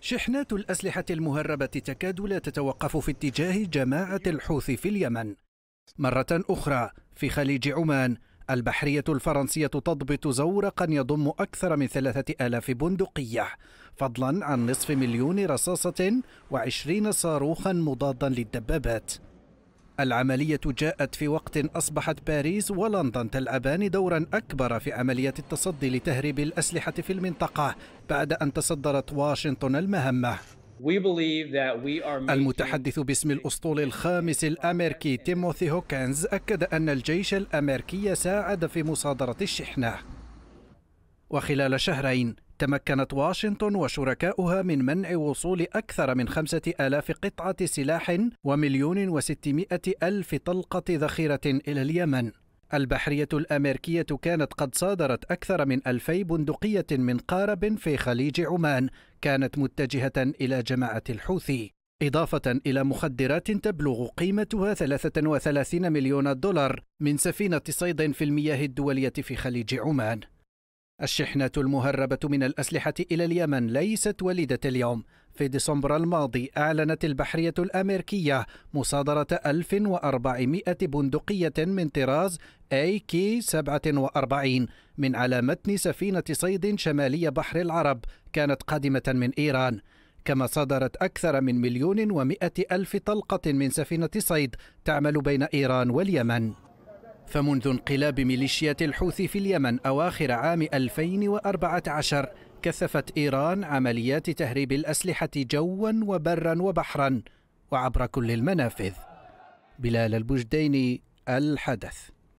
شحنات الأسلحة المهربة تكاد لا تتوقف في اتجاه جماعة الحوثي في اليمن. مرة أخرى في خليج عمان البحرية الفرنسية تضبط زورقا يضم أكثر من ثلاثة آلاف بندقية فضلا عن نصف مليون رصاصة وعشرين صاروخا مضادا للدبابات العملية جاءت في وقت أصبحت باريس ولندن تلعبان دورا أكبر في عملية التصدي لتهريب الأسلحة في المنطقة بعد أن تصدرت واشنطن المهمة المتحدث باسم الأسطول الخامس الأمريكي تيموثي هوكنز أكد أن الجيش الأمريكي ساعد في مصادرة الشحنة وخلال شهرين تمكنت واشنطن وشركاؤها من منع وصول أكثر من خمسة آلاف قطعة سلاح ومليون وستمائة ألف طلقة ذخيرة إلى اليمن البحرية الأمريكية كانت قد صادرت أكثر من ألفي بندقية من قارب في خليج عمان كانت متجهة إلى جماعة الحوثي إضافة إلى مخدرات تبلغ قيمتها 33 مليون دولار من سفينة صيد في المياه الدولية في خليج عمان الشحنة المهربة من الأسلحة إلى اليمن ليست وليدة اليوم في ديسمبر الماضي أعلنت البحرية الأمريكية مصادرة 1400 بندقية من طراز أي كي 47 من على متن سفينة صيد شمالي بحر العرب كانت قادمة من إيران كما صدرت أكثر من مليون ومائة ألف طلقة من سفينة صيد تعمل بين إيران واليمن فمنذ انقلاب ميليشيات الحوثي في اليمن أواخر عام 2014 كثفت إيران عمليات تهريب الأسلحة جوا وبرا وبحرا وعبر كل المنافذ بلال البجديني الحدث